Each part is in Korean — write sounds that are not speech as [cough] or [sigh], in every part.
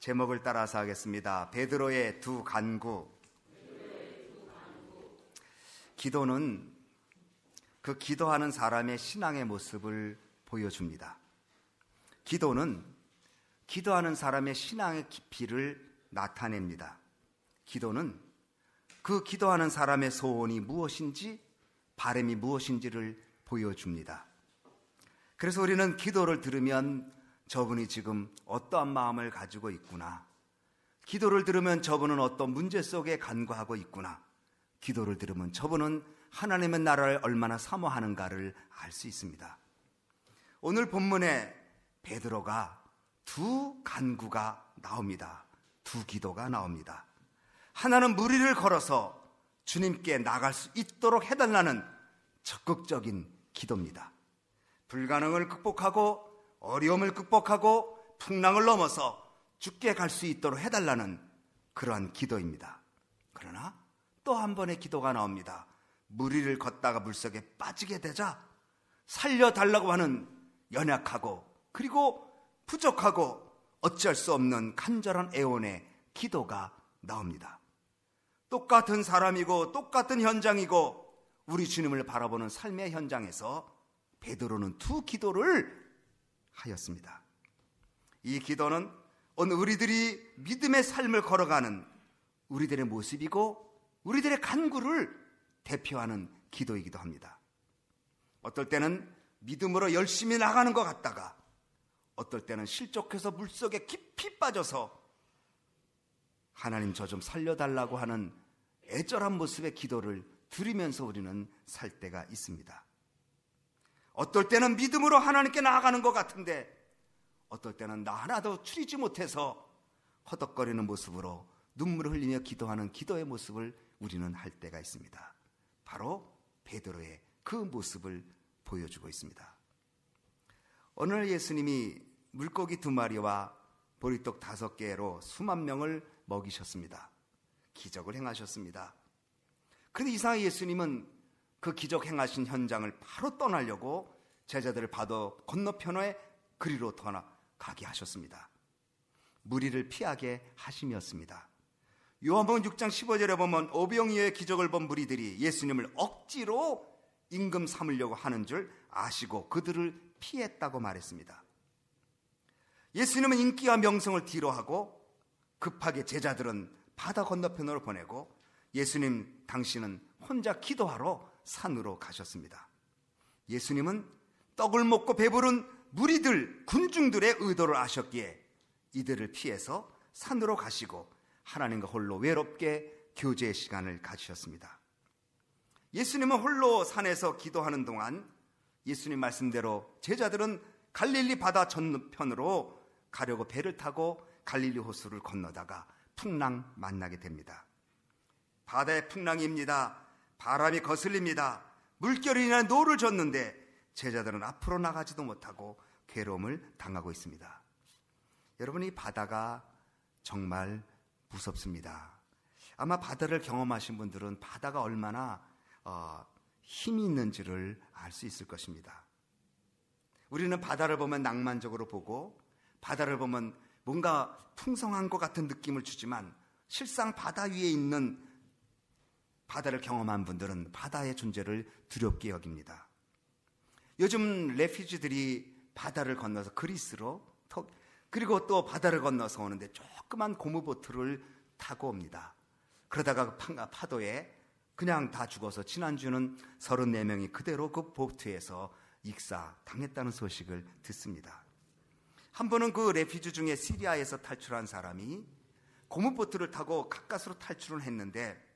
제목을 따라서 하겠습니다. 베드로의 두 간구. 기도는 그 기도하는 사람의 신앙의 모습을 보여줍니다. 기도는 기도하는 사람의 신앙의 깊이를 나타냅니다. 기도는 그 기도하는 사람의 소원이 무엇인지 바램이 무엇인지를 보여줍니다. 그래서 우리는 기도를 들으면 저분이 지금 어떠한 마음을 가지고 있구나. 기도를 들으면 저분은 어떤 문제 속에 간과하고 있구나. 기도를 들으면 저분은 하나님의 나라를 얼마나 사모하는가를 알 수 있습니다. 오늘 본문에 베드로가 두 간구가 나옵니다. 두 기도가 나옵니다. 하나는 무리를 걸어서 주님께 나갈 수 있도록 해달라는 적극적인 기도입니다. 불가능을 극복하고 어려움을 극복하고 풍랑을 넘어서 죽게 갈 수 있도록 해달라는 그러한 기도입니다. 그러나 또 한 번의 기도가 나옵니다. 무리를 걷다가 물속에 빠지게 되자 살려달라고 하는 연약하고 그리고 부족하고 어쩔수 없는 간절한 애원의 기도가 나옵니다. 똑같은 사람이고 똑같은 현장이고 우리 주님을 바라보는 삶의 현장에서 베드로는 두 기도를 하였습니다. 이 기도는 온 우리들이 믿음의 삶을 걸어가는 우리들의 모습이고 우리들의 간구를 대표하는 기도이기도 합니다. 어떨 때는 믿음으로 열심히 나가는 것 같다가 어떨 때는 실족해서 물속에 깊이 빠져서 하나님 저 좀 살려달라고 하는 애절한 모습의 기도를 들으면서 우리는 살 때가 있습니다. 어떨 때는 믿음으로 하나님께 나아가는 것 같은데 어떨 때는 나 하나도 추리지 못해서 허덕거리는 모습으로 눈물을 흘리며 기도하는 기도의 모습을 우리는 할 때가 있습니다. 바로 베드로의 그 모습을 보여주고 있습니다. 오늘 예수님이 물고기 두 마리와 보리떡 다섯 개로 수만 명을 먹이셨습니다. 기적을 행하셨습니다. 그런데 이상하게 예수님은 그 기적 행하신 현장을 바로 떠나려고 제자들을 바다 건너편에 그리로 떠나가게 하셨습니다. 무리를 피하게 하심이었습니다. 요한복음 6장 15절에 보면 오병이의 기적을 본 무리들이 예수님을 억지로 임금 삼으려고 하는 줄 아시고 그들을 피했다고 말했습니다. 예수님은 인기와 명성을 뒤로하고 급하게 제자들은 바다 건너편으로 보내고 예수님 당신은 혼자 기도하러 산으로 가셨습니다. 예수님은 떡을 먹고 배부른 무리들, 군중들의 의도를 아셨기에 이들을 피해서 산으로 가시고 하나님과 홀로 외롭게 교제의 시간을 가지셨습니다. 예수님은 홀로 산에서 기도하는 동안 예수님 말씀대로 제자들은 갈릴리 바다 전편으로 가려고 배를 타고 갈릴리 호수를 건너다가 풍랑 만나게 됩니다. 바다의 풍랑입니다. 바람이 거슬립니다. 물결이나 노를 줬는데 제자들은 앞으로 나가지도 못하고 괴로움을 당하고 있습니다. 여러분, 이 바다가 정말 무섭습니다. 아마 바다를 경험하신 분들은 바다가 얼마나 어, 힘이 있는지를 알 수 있을 것입니다. 우리는 바다를 보면 낭만적으로 보고 바다를 보면 뭔가 풍성한 것 같은 느낌을 주지만 실상 바다 위에 있는 바다를 경험한 분들은 바다의 존재를 두렵게 여깁니다. 요즘 레피지들이 바다를 건너서 그리스로 그리고 또 바다를 건너서 오는데 조그만 고무보트를 타고 옵니다. 그러다가 그 파도에 그냥 다 죽어서 지난주는 34명이 그대로 그 보트에서 익사 당했다는 소식을 듣습니다. 한 번은 그 레피주 중에 시리아에서 탈출한 사람이 고무보트를 타고 가까스로 탈출을 했는데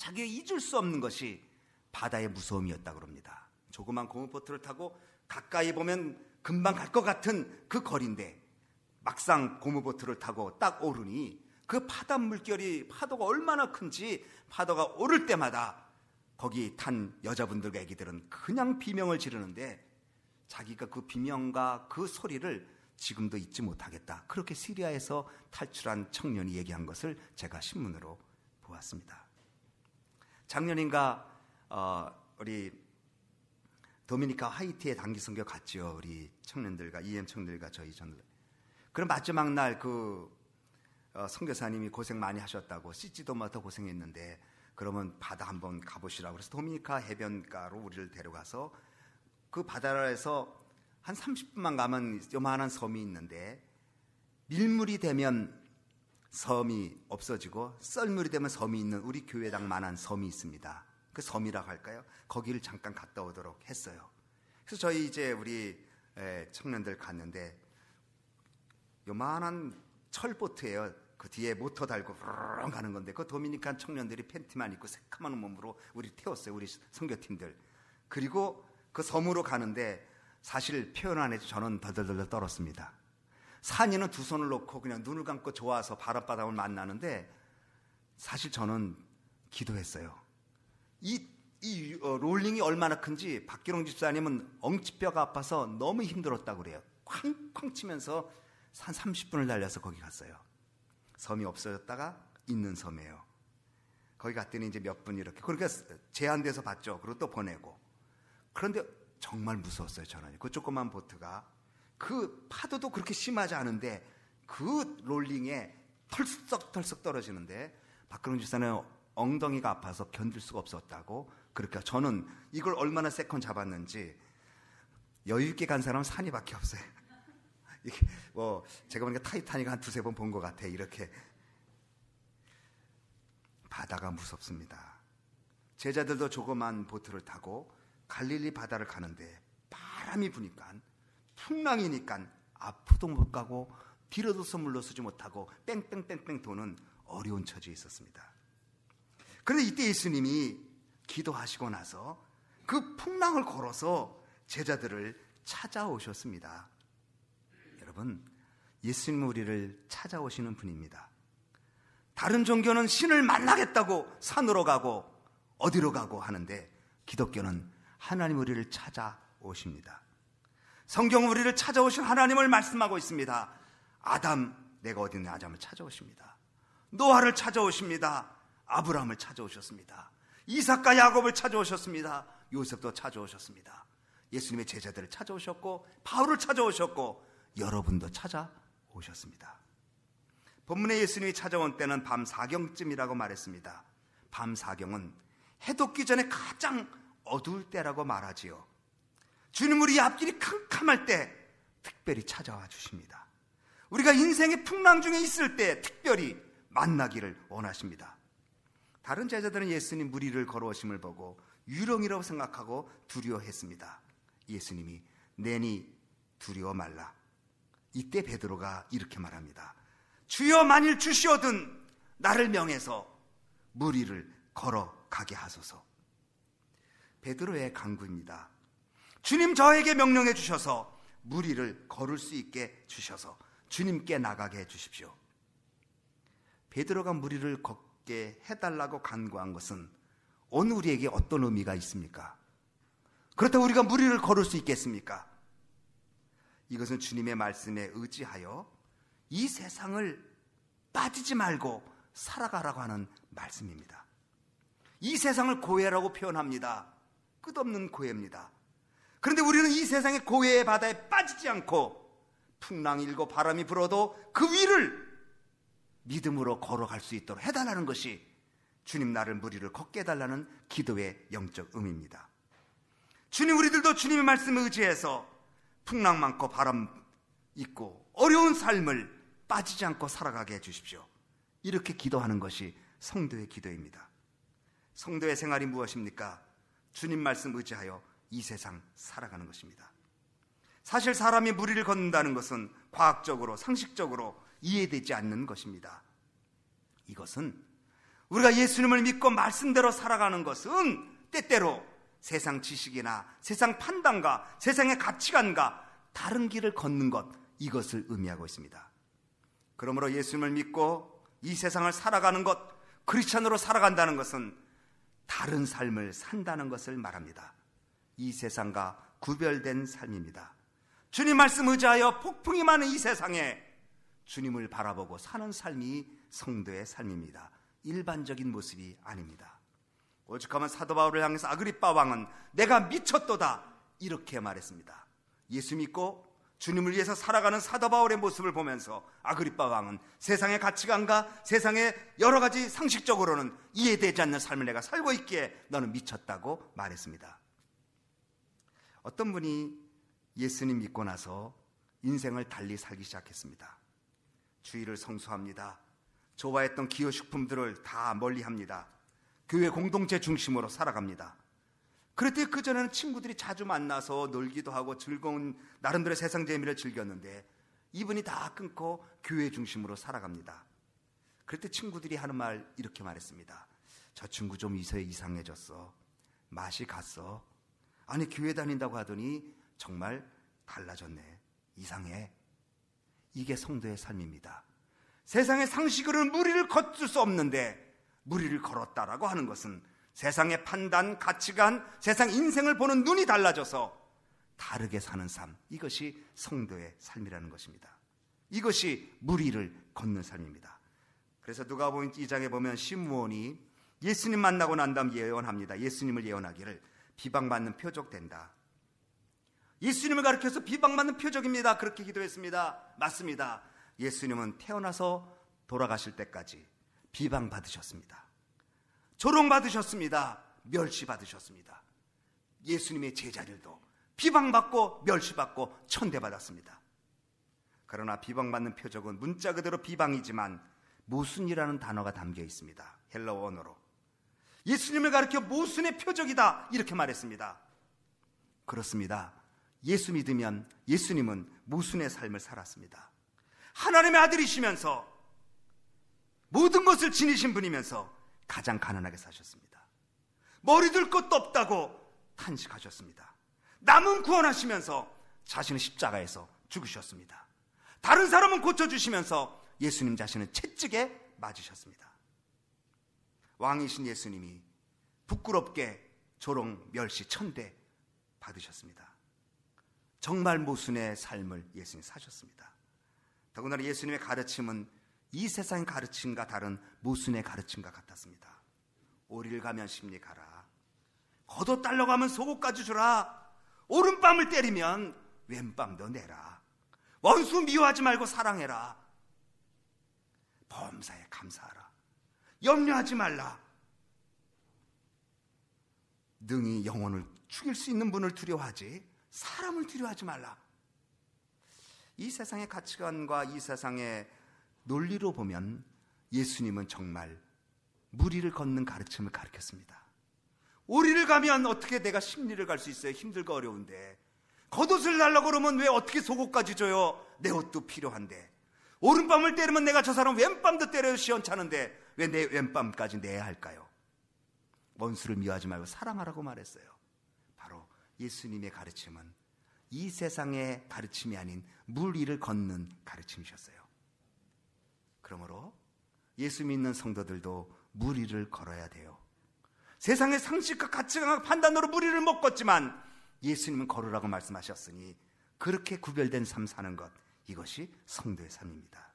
자기가 잊을 수 없는 것이 바다의 무서움이었다고 럽니다 조그만 고무보트를 타고 가까이 보면 금방 갈 것 같은 그 거리인데 막상 고무보트를 타고 딱 오르니 그 바닷물결이 파도가 얼마나 큰지 파도가 오를 때마다 거기 탄 여자분들과 애기들은 그냥 비명을 지르는데 자기가 그 비명과 그 소리를 지금도 잊지 못하겠다. 그렇게 시리아에서 탈출한 청년이 얘기한 것을 제가 신문으로 보았습니다. 작년인가 어, 우리 도미니카 하이티에 단기 선교 갔죠. 우리 청년들과 EM 청년들과 저희 전들. 그럼 마지막 날그 어, 선교사님이 고생 많이 하셨다고 씻지도 못하고 고생했는데 그러면 바다 한번 가보시라고 그래서 도미니카 해변가로 우리를 데려가서 그 바다에서 한 30분만 가면 요만한 섬이 있는데 밀물이 되면 섬이 없어지고 썰물이 되면 섬이 있는 우리 교회당 만한 섬이 있습니다. 그 섬이라고 할까요? 거기를 잠깐 갔다 오도록 했어요. 그래서 저희 이제 우리 청년들 갔는데 요만한 철보트예요. 그 뒤에 모터 달고 르렁 가는 건데 그 도미니칸 청년들이 팬티만 입고 새까만 몸으로 우리 태웠어요. 우리 선교팀들. 그리고 그 섬으로 가는데 사실 표현 안 해도 저는 덜덜덜 떨었습니다. 산이는 두 손을 놓고 그냥 눈을 감고 좋아서 바람바닥을 만나는데 사실 저는 기도했어요. 이, 이 어, 롤링이 얼마나 큰지 박기롱 집사님은 엉치뼈가 아파서 너무 힘들었다고 그래요. 쾅쾅 치면서 산 30분을 달려서 거기 갔어요. 섬이 없어졌다가 있는 섬이에요. 거기 갔더니 이제 몇 분 이렇게 그러니까 제한돼서 봤죠. 그리고 또 보내고 그런데 정말 무서웠어요 저는 그 조그만 보트가 그 파도도 그렇게 심하지 않은데 그 롤링에 털썩털썩 떨어지는데 박근홍 집사는 엉덩이가 아파서 견딜 수가 없었다고 그러니까 저는 이걸 얼마나 세컨 잡았는지 여유 있게 간 사람은 산이 밖에 없어요. [laughs] 이게 뭐 제가 보니까 타이타닉 한 두세 번 본 것 같아 이렇게 바다가 무섭습니다. 제자들도 조그만 보트를 타고 갈릴리 바다를 가는데 바람이 부니까 풍랑이니까 앞으로도 못 가고 뒤로도선물로서지 못하고 뺑뺑뺑뺑 도는 어려운 처지에 있었습니다. 그런데 이때 예수님이 기도하시고 나서 그 풍랑을 걸어서 제자들을 찾아오셨습니다. 여러분, 예수님 우리를 찾아오시는 분입니다. 다른 종교는 신을 만나겠다고 산으로 가고 어디로 가고 하는데 기독교는 하나님 우리를 찾아오십니다. 성경은 우리를 찾아오신 하나님을 말씀하고 있습니다. 아담, 내가 어디 있는 아담을 찾아오십니다. 노아를 찾아오십니다. 아브라함을 찾아오셨습니다. 이삭과 야곱을 찾아오셨습니다. 요셉도 찾아오셨습니다. 예수님의 제자들을 찾아오셨고 바울을 찾아오셨고 여러분도 찾아오셨습니다. 본문에 예수님이 찾아온 때는 밤 사경쯤이라고 말했습니다. 밤 사경은 해돋기 전에 가장 어두울 때라고 말하지요. 주님 우리 앞길이 캄캄할 때 특별히 찾아와 주십니다. 우리가 인생의 풍랑 중에 있을 때 특별히 만나기를 원하십니다. 다른 제자들은 예수님 무리를 걸어오심을 보고 유령이라고 생각하고 두려워했습니다. 예수님이 내니 두려워 말라. 이때 베드로가 이렇게 말합니다. 주여 만일 주시어든 나를 명해서 무리를 걸어가게 하소서. 베드로의 강구입니다. 주님 저에게 명령해 주셔서 무리를 걸을 수 있게 주셔서 주님께 나가게 해 주십시오. 베드로가 무리를 걷게 해달라고 간구한 것은 오늘 우리에게 어떤 의미가 있습니까? 그렇다고 우리가 무리를 걸을 수 있겠습니까? 이것은 주님의 말씀에 의지하여 이 세상을 빠지지 말고 살아가라고 하는 말씀입니다. 이 세상을 고해라고 표현합니다. 끝없는 고해입니다. 그런데 우리는 이 세상의 고해의 바다에 빠지지 않고 풍랑 일고 바람이 불어도 그 위를 믿음으로 걸어갈 수 있도록 해달라는 것이 주님 나를 무리를 걷게 해달라는 기도의 영적 의미입니다. 주님 우리들도 주님의 말씀을 의지해서 풍랑 많고 바람 있고 어려운 삶을 빠지지 않고 살아가게 해주십시오. 이렇게 기도하는 것이 성도의 기도입니다. 성도의 생활이 무엇입니까? 주님 말씀 의지하여 이 세상 살아가는 것입니다. 사실 사람이 무리를 걷는다는 것은 과학적으로, 상식적으로 이해되지 않는 것입니다. 이것은 우리가 예수님을 믿고 말씀대로 살아가는 것은 때때로 세상 지식이나 세상 판단과 세상의 가치관과 다른 길을 걷는 것, 이것을 의미하고 있습니다. 그러므로 예수님을 믿고 이 세상을 살아가는 것, 크리스천으로 살아간다는 것은 다른 삶을 산다는 것을 말합니다. 이 세상과 구별된 삶입니다. 주님 말씀 의지하여 폭풍이 많은 이 세상에 주님을 바라보고 사는 삶이 성도의 삶입니다. 일반적인 모습이 아닙니다. 오죽하면 사도 바울을 향해서 아그리빠 왕은 내가 미쳤도다 이렇게 말했습니다. 예수 믿고 주님을 위해서 살아가는 사도 바울의 모습을 보면서 아그리빠 왕은 세상의 가치관과 세상의 여러 가지 상식적으로는 이해되지 않는 삶을 내가 살고 있기에 너는 미쳤다고 말했습니다. 어떤 분이 예수님 믿고 나서 인생을 달리 살기 시작했습니다. 주의를 성수합니다. 좋아했던 기호식품들을 다 멀리 합니다. 교회 공동체 중심으로 살아갑니다. 그랬더니 그전에는 친구들이 자주 만나서 놀기도 하고 즐거운 나름대로 세상 재미를 즐겼는데 이분이 다 끊고 교회 중심으로 살아갑니다. 그때 친구들이 하는 말 이렇게 말했습니다. 저 친구 좀이서 이상해졌어. 맛이 갔어. 아니, 교회 다닌다고 하더니 정말 달라졌네. 이상해. 이게 성도의 삶입니다. 세상의 상식으로는 무리를 걷을 수 없는데 무리를 걸었다라고 하는 것은 세상의 판단, 가치관, 세상 인생을 보는 눈이 달라져서 다르게 사는 삶. 이것이 성도의 삶이라는 것입니다. 이것이 무리를 걷는 삶입니다. 그래서 누가 보면 이 장에 보면 심무원이 예수님 만나고 난 다음 예언합니다. 예수님을 예언하기를 비방받는 표적된다. 예수님을 가르켜서 비방받는 표적입니다. 그렇게 기도했습니다. 맞습니다. 예수님은 태어나서 돌아가실 때까지 비방받으셨습니다. 조롱받으셨습니다. 멸시받으셨습니다. 예수님의 제자들도 비방받고 멸시받고 천대받았습니다. 그러나 비방받는 표적은 문자 그대로 비방이지만 모순이라는 단어가 담겨 있습니다. 헬라어원어로. 예수님을 가르켜 모순의 표적이다. 이렇게 말했습니다. 그렇습니다. 예수 믿으면 예수님은 모순의 삶을 살았습니다. 하나님의 아들이시면서 모든 것을 지니신 분이면서 가장 가난하게 사셨습니다. 머리 들 것도 없다고 탄식하셨습니다. 남은 구원하시면서 자신은 십자가에서 죽으셨습니다. 다른 사람은 고쳐주시면서 예수님 자신은 채찍에 맞으셨습니다. 왕이신 예수님이 부끄럽게 조롱, 멸시, 천대 받으셨습니다. 정말 모순의 삶을 예수님 사셨습니다. 더군다나 예수님의 가르침은 이 세상의 가르침과 다른 모순의 가르침과 같았습니다. 오리를 가면 심리 가라. 겉옷 달라고 하면 속옷까지 주라. 오른밤을 때리면 왼밤도 내라. 원수 미워하지 말고 사랑해라. 범사에 감사하라. 염려하지 말라. 능히 영혼을 죽일 수 있는 분을 두려워하지 사람을 두려워하지 말라. 이 세상의 가치관과 이 세상의 논리로 보면 예수님은 정말 무리를 걷는 가르침을 가르쳤습니다. 오리를 가면 어떻게 내가 심리를 갈 수 있어요? 힘들고 어려운데. 겉옷을 달라고 그러면 왜 어떻게 속옷까지 줘요? 내 옷도 필요한데. 오른밤을 때리면 내가 저 사람 왼밤도 때려 요 시원찮은데 왜내왼밤까지 내야 할까요? 원수를 미워하지 말고 사랑하라고 말했어요. 바로 예수님의 가르침은 이 세상의 가르침이 아닌 물 위를 걷는 가르침이셨어요. 그러므로 예수 믿는 성도들도 물 위를 걸어야 돼요. 세상의 상식과 가치관과 판단으로 물 위를 못 걷지만 예수님은 걸으라고 말씀하셨으니 그렇게 구별된 삶 사는 것 이것이 성도의 삶입니다.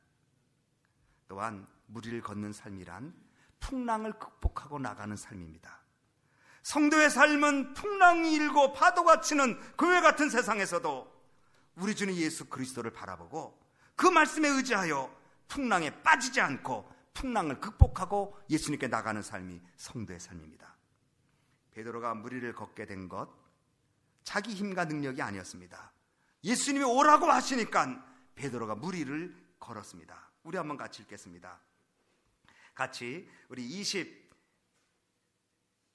또한 무리를 걷는 삶이란 풍랑을 극복하고 나가는 삶입니다. 성도의 삶은 풍랑이 일고 파도가 치는 그 외 같은 세상에서도 우리 주는 예수 그리스도를 바라보고 그 말씀에 의지하여 풍랑에 빠지지 않고 풍랑을 극복하고 예수님께 나가는 삶이 성도의 삶입니다. 베드로가 무리를 걷게 된 것 자기 힘과 능력이 아니었습니다. 예수님이 오라고 하시니까 베드로가 무리를 걸었습니다. 우리 한번 같이 읽겠습니다. 같이 우리 20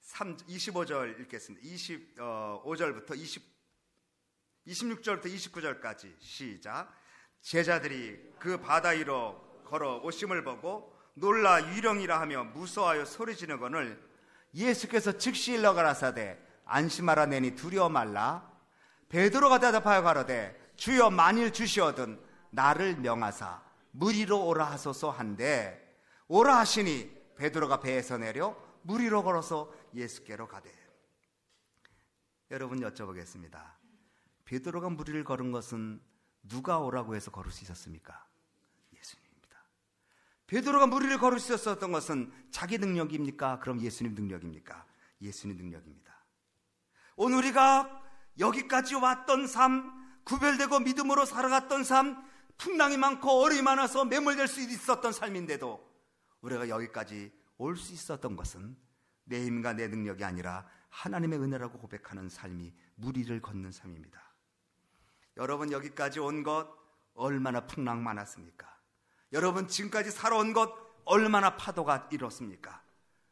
3, 25절 읽겠습니다. 25절부터 어, 20, 26절부터 29절까지 시작. 제자들이 그 바다 위로 걸어 오심을 보고 놀라 유령이라 하며 무서워하여 소리 지르거늘 예수께서 즉시 일러 가라사대 안심하라 내니 두려워 말라 베드로가 대답하여 가로되 주여 만일 주시어든 나를 명하사 무리로 오라 하소서 한데 오라 하시니 베드로가 배에서 내려 물 위로 걸어서 예수께로 가되 여러분 여쭤보겠습니다. 베드로가 물 위를 걸은 것은 누가 오라고 해서 걸을 수 있었습니까? 예수님입니다. 베드로가 물 위를 걸을 수 있었던 것은 자기 능력입니까? 그럼 예수님 능력입니까? 예수님 능력입니다. 오늘 우리가 여기까지 왔던 삶, 구별되고 믿음으로 살아갔던 삶, 풍랑이 많고 어리 많아서 매몰될 수 있었던 삶인데도 우리가 여기까지 올 수 있었던 것은 내 힘과 내 능력이 아니라 하나님의 은혜라고 고백하는 삶이 무리를 걷는 삶입니다. 여러분 여기까지 온 것 얼마나 풍랑 많았습니까? 여러분 지금까지 살아온 것 얼마나 파도가 일었습니까?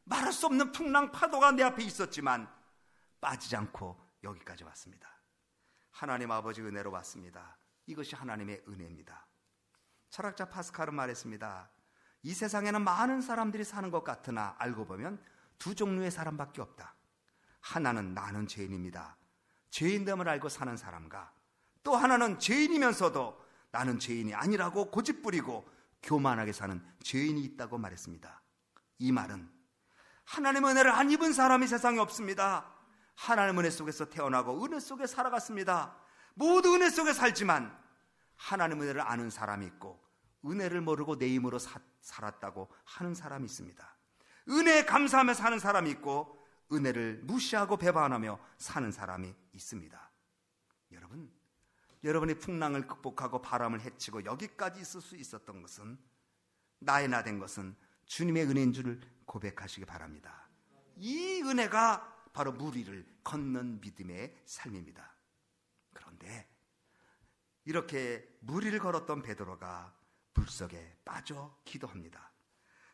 말할 수 없는 풍랑 파도가 내 앞에 있었지만 빠지지 않고 여기까지 왔습니다. 하나님 아버지 은혜로 왔습니다. 이것이 하나님의 은혜입니다. 철학자 파스칼은 말했습니다. 이 세상에는 많은 사람들이 사는 것 같으나 알고 보면 두 종류의 사람밖에 없다. 하나는 나는 죄인입니다. 죄인됨을 알고 사는 사람과 또 하나는 죄인이면서도 나는 죄인이 아니라고 고집부리고 교만하게 사는 죄인이 있다고 말했습니다. 이 말은 하나님의 은혜를 안 입은 사람이 세상에 없습니다. 하나님의 은혜 속에서 태어나고 은혜 속에 살아갔습니다. 모두 은혜 속에 살지만 하나님의 은혜를 아는 사람이 있고 은혜를 모르고 내 힘으로 사, 살았다고 하는 사람이 있습니다. 은혜에 감사하며 사는 사람이 있고 은혜를 무시하고 배반하며 사는 사람이 있습니다. 여러분, 여러분이 풍랑을 극복하고 바람을 헤치고 여기까지 있을 수 있었던 것은 나의 나된 것은 주님의 은혜인 줄 고백하시기 바랍니다. 이 은혜가 바로 무리를 걷는 믿음의 삶입니다. 그런데 이렇게 무리를 걸었던 베드로가 물속에 빠져 기도합니다.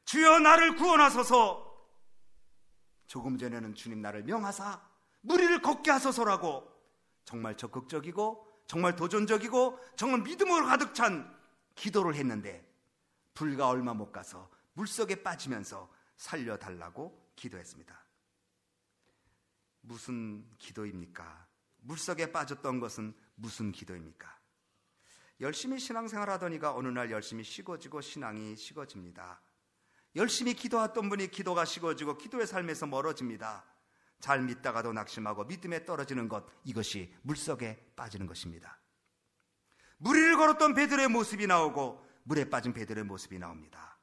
주여 나를 구원하소서. 조금 전에는 주님 나를 명하사 무리를 걷게 하소서라고 정말 적극적이고 정말 도전적이고 정말 믿음으로 가득 찬 기도를 했는데 불과 얼마 못 가서 물속에 빠지면서 살려달라고 기도했습니다. 무슨 기도입니까? 물속에 빠졌던 것은 무슨 기도입니까? 열심히 신앙생활 하더니가 어느 날 열심히 식어지고 신앙이 식어집니다. 열심히 기도했던 분이 기도가 식어지고 기도의 삶에서 멀어집니다. 잘 믿다가도 낙심하고 믿음에 떨어지는 것 이것이 물속에 빠지는 것입니다. 무리를 걸었던 베드로의 모습이 나오고 물에 빠진 베드로의 모습이 나옵니다.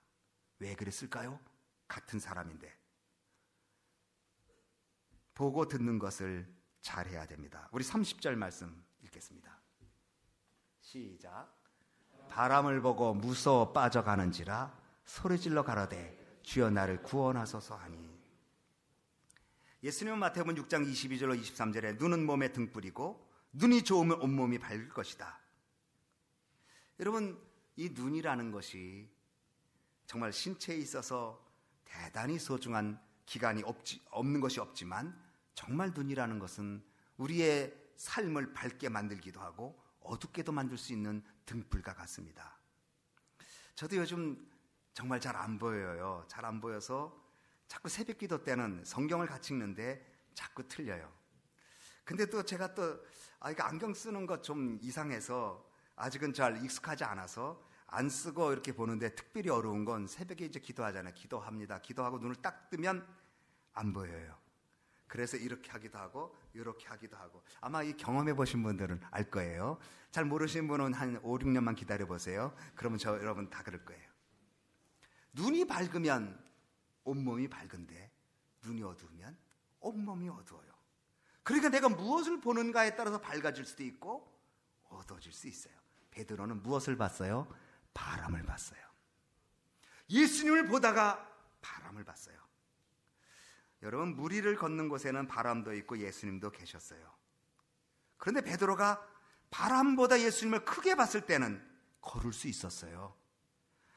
왜 그랬을까요? 같은 사람인데 보고 듣는 것을 잘해야 됩니다. 우리 30절 말씀 읽겠습니다. 시작. 바람을 보고 무서워 빠져가는지라 소리질러 가라되 주여 나를 구원하소서 하니. 예수님은 마태복음 6장 22절로 23절에 눈은 몸에 등불이고 눈이 좋으면 온몸이 밝을 것이다. 여러분 이 눈이라는 것이 정말 신체에 있어서 대단히 소중한 기간이 없지, 없는 것이 없지만 정말 눈이라는 것은 우리의 삶을 밝게 만들기도 하고 어둡게도 만들 수 있는 등불과 같습니다. 저도 요즘 정말 잘 안 보여요. 잘 안 보여서 자꾸 새벽 기도 때는 성경을 같이 읽는데 자꾸 틀려요. 근데 또 제가 또, 아, 이거 안경 쓰는 것 좀 이상해서 아직은 잘 익숙하지 않아서 안 쓰고 이렇게 보는데 특별히 어려운 건 새벽에 이제 기도하잖아요. 기도합니다. 기도하고 눈을 딱 뜨면 안 보여요. 그래서 이렇게 하기도 하고 이렇게 하기도 하고 아마 이 경험해 보신 분들은 알 거예요. 잘 모르시는 분은 한 5, 6년만 기다려 보세요. 그러면 저 여러분 다 그럴 거예요. 눈이 밝으면 온몸이 밝은데 눈이 어두우면 온몸이 어두워요. 그러니까 내가 무엇을 보는가에 따라서 밝아질 수도 있고 어두워질 수 있어요. 베드로는 무엇을 봤어요? 바람을 봤어요. 예수님을 보다가 바람을 봤어요. 여러분 무리를 걷는 곳에는 바람도 있고 예수님도 계셨어요. 그런데 베드로가 바람보다 예수님을 크게 봤을 때는 걸을 수 있었어요.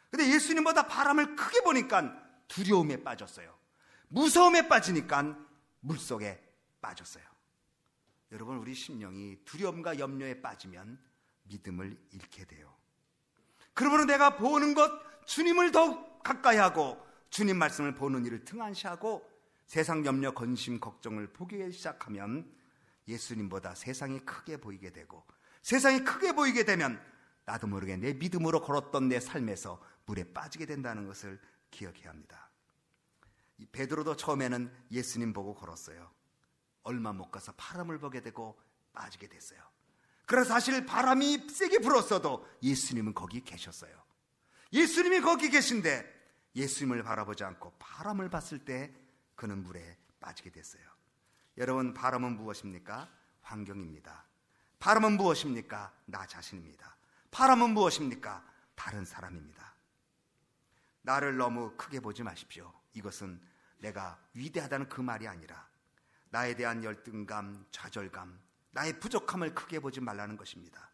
근데 예수님보다 바람을 크게 보니까 두려움에 빠졌어요. 무서움에 빠지니까 물속에 빠졌어요. 여러분 우리 심령이 두려움과 염려에 빠지면 믿음을 잃게 돼요. 그러므로 내가 보는 것 주님을 더욱 가까이 하고 주님 말씀을 보는 일을 등한시하고 세상 염려, 건심, 걱정을 포기 하기 시작하면 예수님보다 세상이 크게 보이게 되고 세상이 크게 보이게 되면 나도 모르게 내 믿음으로 걸었던 내 삶에서 물에 빠지게 된다는 것을 기억해야 합니다. 베드로도 처음에는 예수님 보고 걸었어요. 얼마 못 가서 바람을 보게 되고 빠지게 됐어요. 그래서 사실 바람이 세게 불었어도 예수님은 거기 계셨어요. 예수님이 거기 계신데 예수님을 바라보지 않고 바람을 봤을 때 그는 물에 빠지게 됐어요. 여러분, 바람은 무엇입니까? 환경입니다. 바람은 무엇입니까? 나 자신입니다. 바람은 무엇입니까? 다른 사람입니다. 나를 너무 크게 보지 마십시오. 이것은 내가 위대하다는 그 말이 아니라 나에 대한 열등감, 좌절감, 나의 부족함을 크게 보지 말라는 것입니다.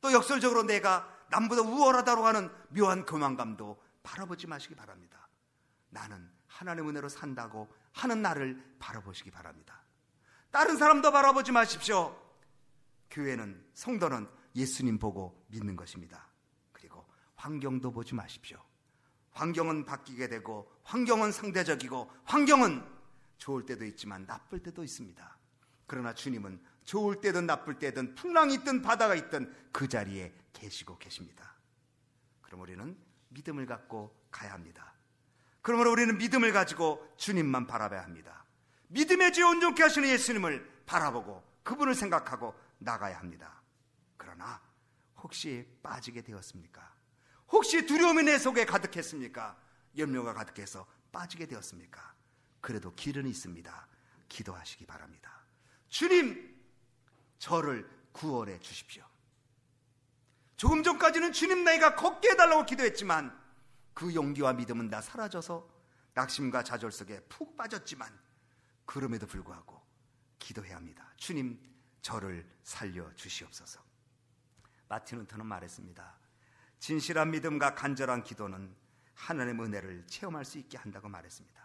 또 역설적으로 내가 남보다 우월하다고 하는 묘한 교만감도 바라보지 마시기 바랍니다. 나는 하나님 은혜로 산다고 하는 나를 바라보시기 바랍니다. 다른 사람도 바라보지 마십시오. 교회는 성도는 예수님 보고 믿는 것입니다. 그리고 환경도 보지 마십시오. 환경은 바뀌게 되고 환경은 상대적이고 환경은 좋을 때도 있지만 나쁠 때도 있습니다. 그러나 주님은 좋을 때든 나쁠 때든 풍랑이 있든 바다가 있든 그 자리에 계시고 계십니다. 그럼 우리는 믿음을 갖고 가야 합니다. 그러므로 우리는 믿음을 가지고 주님만 바라봐야 합니다. 믿음의 죄 온전케 하시는 예수님을 바라보고 그분을 생각하고 나가야 합니다. 그러나 혹시 빠지게 되었습니까? 혹시 두려움이 내 속에 가득했습니까? 염려가 가득해서 빠지게 되었습니까? 그래도 길은 있습니다. 기도하시기 바랍니다. 주님, 저를 구원해 주십시오. 조금 전까지는 주님 나이가 걷게 해달라고 기도했지만 그 용기와 믿음은 다 사라져서 낙심과 좌절 속에 푹 빠졌지만 그럼에도 불구하고 기도해야 합니다. 주님, 저를 살려 주시옵소서. 마틴 루터는 말했습니다. 진실한 믿음과 간절한 기도는 하나님의 은혜를 체험할 수 있게 한다고 말했습니다.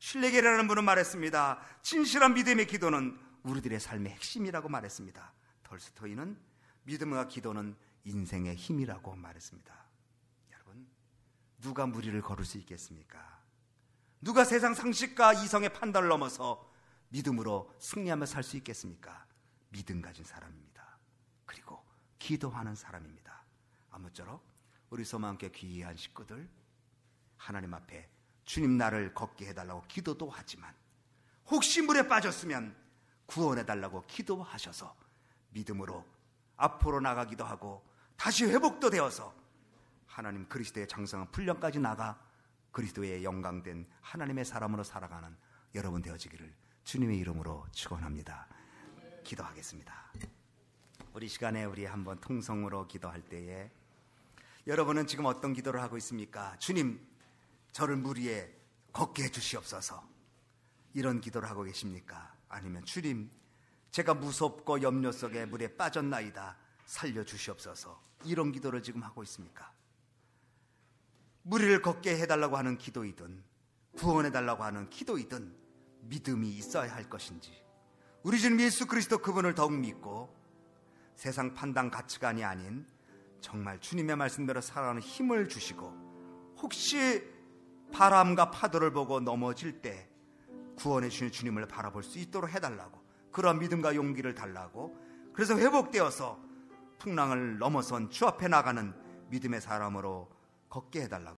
슐레겔이라는 분은 말했습니다. 진실한 믿음의 기도는 우리들의 삶의 핵심이라고 말했습니다. 덜스토이는 믿음과 기도는 인생의 힘이라고 말했습니다. 누가 무리를 걸을 수 있겠습니까? 누가 세상 상식과 이성의 판단을 넘어서 믿음으로 승리하며 살 수 있겠습니까? 믿음 가진 사람입니다. 그리고 기도하는 사람입니다. 아무쪼록 우리 소망께 귀한 식구들 하나님 앞에 주님 나를 걷게 해달라고 기도도 하지만 혹시 물에 빠졌으면 구원해달라고 기도하셔서 믿음으로 앞으로 나가기도 하고 다시 회복도 되어서 하나님 그리스도의 장성한 풀련까지 나가 그리스도의 영광된 하나님의 사람으로 살아가는 여러분 되어지기를 주님의 이름으로 축원합니다. 기도하겠습니다. 우리 시간에 우리 한번 통성으로 기도할 때에 여러분은 지금 어떤 기도를 하고 있습니까? 주님, 저를 무리에 걷게 해주시옵소서. 이런 기도를 하고 계십니까? 아니면 주님, 제가 무섭고 염려 속에 물에 빠졌나이다. 살려주시옵소서. 이런 기도를 지금 하고 있습니까? 무리를 걷게 해달라고 하는 기도이든 구원해달라고 하는 기도이든 믿음이 있어야 할 것인지 우리 주님 예수 그리스도 그분을 더욱 믿고 세상 판단 가치관이 아닌 정말 주님의 말씀대로 살아가는 힘을 주시고 혹시 바람과 파도를 보고 넘어질 때 구원해 주신 주님을 바라볼 수 있도록 해달라고 그런 믿음과 용기를 달라고 그래서 회복되어서 풍랑을 넘어선 주 앞에 나가는 믿음의 사람으로 걷게 해달라고